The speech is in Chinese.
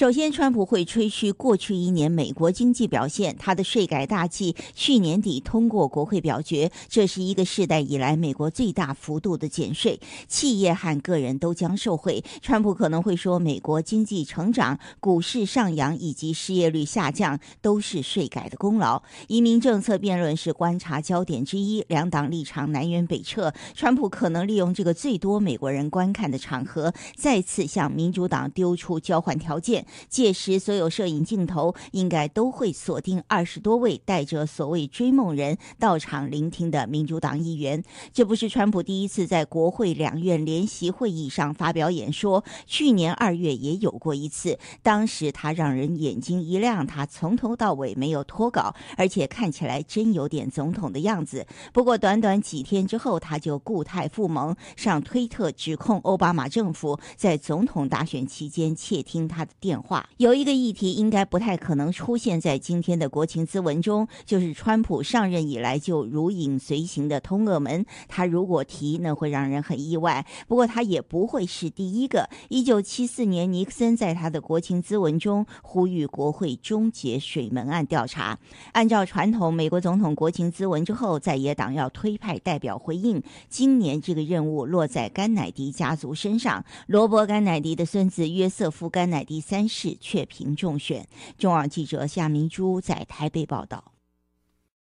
首先，川普会吹嘘过去一年美国经济表现。他的税改大计去年底通过国会表决，这是一个世代以来美国最大幅度的减税，企业和个人都将受惠。川普可能会说，美国经济成长、股市上扬以及失业率下降都是税改的功劳。移民政策辩论是观察焦点之一，两党立场南辕北辙。川普可能利用这个最多美国人观看的场合，再次向民主党丢出交换条件。届时，所有摄影镜头应该都会锁定二十多位带着所谓“追梦人”到场聆听的民主党议员。这不是川普第一次在国会两院联席会议上发表演说，去年二月也有过一次。当时他让人眼睛一亮，他从头到尾没有脱稿，而且看起来真有点总统的样子。不过，短短几天之后，他就故态复萌，上推特指控奥巴马政府在总统大选期间窃听他的电。话有一个议题应该不太可能出现在今天的国情咨文中，就是川普上任以来就如影随形的通俄门。他如果提，那会让人很意外。不过他也不会是第一个。一九七四年尼克森在他的国情咨文中呼吁国会终结水门案调查。按照传统，美国总统国情咨文之后，在野党要推派代表回应。今年这个任务落在甘乃迪家族身上，罗伯甘乃迪的孙子约瑟夫甘乃迪三。三市确平中选。中央记者夏明珠在台北报道。